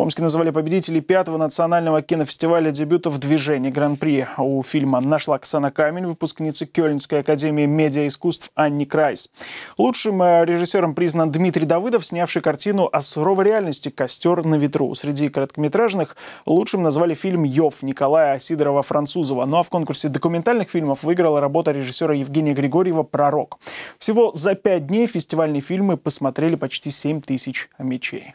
В Омске назвали победителей пятого национального кинофестиваля дебютов движения гран Гран-при». У фильма «Нашла Ксана Камень» выпускница Кёльнской академии медиаискусств Анни Крайс. Лучшим э, режиссером признан Дмитрий Давыдов, снявший картину о суровой реальности «Костер на ветру». Среди короткометражных лучшим назвали фильм «Йов» Николая Сидорова-Французова. Ну а в конкурсе документальных фильмов выиграла работа режиссера Евгения Григорьева «Пророк». Всего за пять дней фестивальные фильмы посмотрели почти 7 тысяч мечей.